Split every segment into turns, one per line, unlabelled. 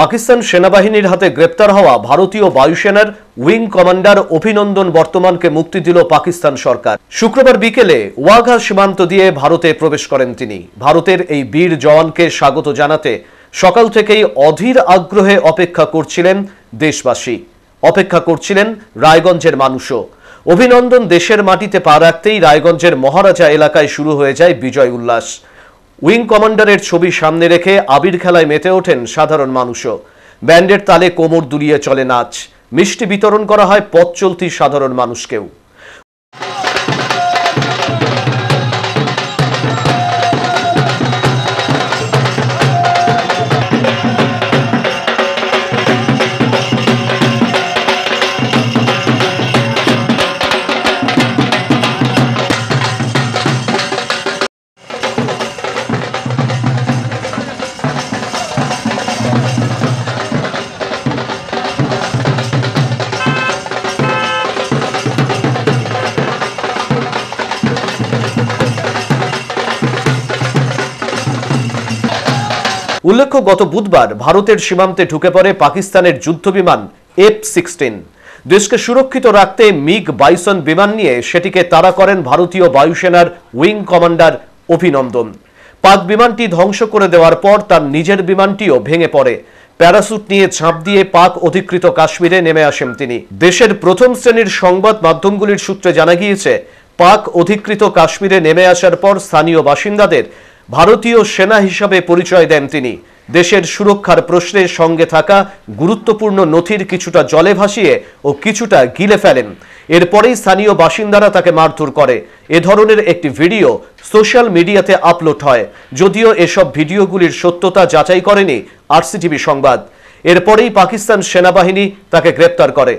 পাকিস্তান সেনাবাহিনীর হাতে গ্রেপ্তার হওয়া ভারতীয় বায়ুসেনার উইং কমান্ডার অভিনন্দন বর্তমানকে মুক্তি দিল পাকিস্তান সরকার শুক্রবার বিকেলে ওয়াঘা সীমান্ত দিয়ে ভারতে প্রবেশ করেন তিনি ভারতের এই বীর জওয়ানকে স্বাগত জানাতে সকাল থেকেই অধীর আগ্রহে অপেক্ষা করছিলেন দেশবাসী অপেক্ষা করছিলেন রায়গঞ্জের মানুষও অভিনন্দন দেশের মাটিতে পা রাখতেই রায়গঞ্জের মহারাজা এলাকায় শুরু হয়ে যায় বিজয় উল্লাস উইং কমান্ডারের ছবি সামনে রেখে আবির খেলায় মেতে ওঠেন সাধারণ মানুষও ব্যান্ডের তালে কোমর দুলিয়ে চলে নাচ মিষ্টি বিতরণ করা হয় পথ চলতি সাধারণ মানুষকেও উল্লেখ্য গত বুধবার ভারতের সীমান্তে ঢুকে পড়ে পাকিস্তানের বিমান এফ সিক্সটিন দেশকে সুরক্ষিত রাখতে মিগ বাইসন বিমান নিয়ে সেটিকে তাড়া করেন ভারতীয় বায়ুসেনার উইং কমান্ডার অভিনন্দন পাক বিমানটি ধ্বংস করে দেওয়ার পর তার নিজের বিমানটিও ভেঙে পড়ে প্যারাসুট নিয়ে ঝাঁপ দিয়ে পাক অধিকৃত কাশ্মীরে নেমে আসেন তিনি দেশের প্রথম শ্রেণীর সংবাদ মাধ্যমগুলির সূত্রে জানা গিয়েছে পাক অধিকৃত কাশ্মীরে নেমে আসার পর স্থানীয় বাসিন্দাদের ভারতীয় সেনা হিসাবে পরিচয় দেন তিনি দেশের সুরক্ষার প্রশ্নের সঙ্গে থাকা গুরুত্বপূর্ণ নথির কিছুটা জলে ভাসিয়ে ও কিছুটা গিলে ফেলেন এরপরেই স্থানীয় বাসিন্দারা তাকে মারধর করে এ ধরনের একটি ভিডিও সোশ্যাল মিডিয়াতে আপলোড হয় যদিও এসব ভিডিওগুলির সত্যতা যাচাই করেনি আরসিটিভি সংবাদ এরপরেই পাকিস্তান সেনাবাহিনী তাকে গ্রেপ্তার করে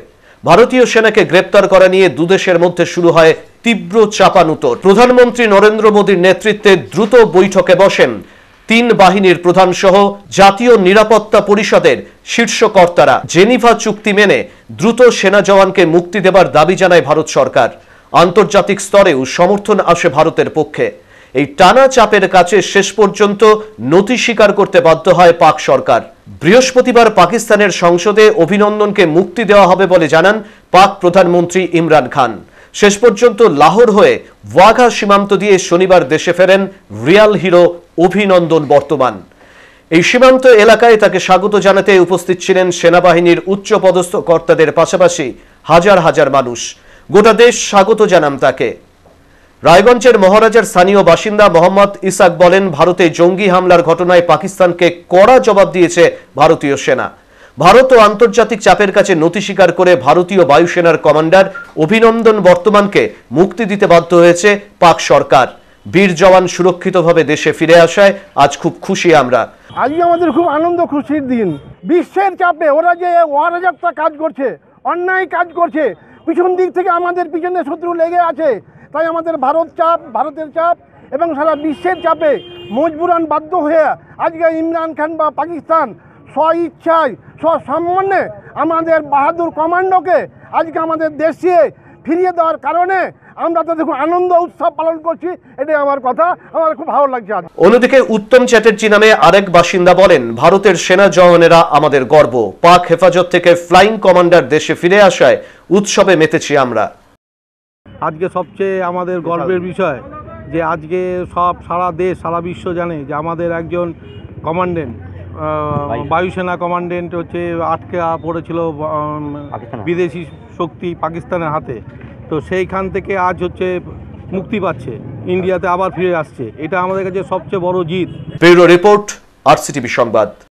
ভারতীয় সেনাকে গ্রেপ্তার করা নিয়ে দুদেশের মধ্যে শুরু হয় তীব্র চাপানুতর প্রধানমন্ত্রী নরেন্দ্র মোদীর নেতৃত্বে দ্রুত বৈঠকে বসেন তিন বাহিনীর প্রধান সহ জাতীয় নিরাপত্তা পরিষদের শীর্ষ কর্তারা জেনিভা চুক্তি মেনে দ্রুত সেনা জওয়ানকে মুক্তি দেবার দাবি জানায় ভারত সরকার আন্তর্জাতিক স্তরেও সমর্থন আসে ভারতের পক্ষে এই টানা চাপের কাছে শেষ পর্যন্ত নথি স্বীকার করতে বাধ্য হয় পাক সরকার বৃহস্পতিবার পাকিস্তানের সংসদে অভিনন্দনকে মুক্তি দেওয়া হবে বলে জানান পাক প্রধানমন্ত্রী ইমরান খান শেষ পর্যন্ত লাহোর হয়ে ওয়াঘা সীমান্ত দিয়ে শনিবার দেশে ফেরেন রিয়াল হিরো অভিনন্দন বর্তমান এই সীমান্ত এলাকায় তাকে স্বাগত জানাতে উপস্থিত ছিলেন সেনাবাহিনীর উচ্চপদস্থ কর্তাদের পাশাপাশি হাজার হাজার মানুষ গোটা দেশ স্বাগত জানান তাকে রায়গঞ্জের মহারাজার স্থানীয় বাসিন্দা মোহাম্মদ ইসাক বলেন ভারতে জঙ্গি হামলার ঘটনায় পাকিস্তানকে কড়া জবাব দিয়েছে ভারতীয় সেনা ভারত ও আন্তর্জাতিক চাপের কাছে নতি স্বীকার করে ভারতীয় বায়ুসেনার কমান্ডার অভিনন্দন বর্তমানকে মুক্তি দিতে বাধ্য হয়েছে পাক সরকার বীর জওয়ান সুরক্ষিতভাবে দেশে ফিরে আসায় আজ খুব খুশি আমরা
আজকে আমাদের খুব আনন্দ খুশির দিন বিশ্বের চাপে ওরা যে অরাজকতা কাজ করছে অন্যায় কাজ করছে পিছন দিক থেকে আমাদের পিছনে শত্রু লেগে আছে তাই আমাদের ভারত চাপ ভারতের চাপ এবং সারা বিশ্বের চাপে মজবুরান বাধ্য হয়ে আজকে ইমরান খান বা পাকিস্তান স্বইচ্ছায় স্বসম্মানে আমাদের বাহাদুর কমান্ডোকে আজকে আমাদের দেশে ফিরিয়ে দেওয়ার কারণে আমরা তো দেখুন আনন্দ উৎসব পালন করছি এটাই আমার কথা আমার খুব ভালো লাগছে
অন্যদিকে উত্তম চ্যাটার্জি নামে আরেক বাসিন্দা বলেন ভারতের সেনা জওয়ানেরা আমাদের গর্ব পাক হেফাজত থেকে ফ্লাইং কমান্ডার দেশে ফিরে আসায় উৎসবে মেতেছি আমরা
আজকে সবচেয়ে আমাদের গর্বের বিষয় যে আজকে সব সারা দেশ সারা বিশ্ব জানে যে আমাদের একজন কমান্ডেন্ট বায়ুসেনা কমান্ডেন্ট হচ্ছে আটকে পড়েছিল বিদেশি শক্তি পাকিস্তানের হাতে তো সেইখান থেকে আজ হচ্ছে মুক্তি পাচ্ছে ইন্ডিয়াতে আবার ফিরে আসছে এটা আমাদের কাছে সবচেয়ে বড় জিত
রিপোর্ট আর সংবাদ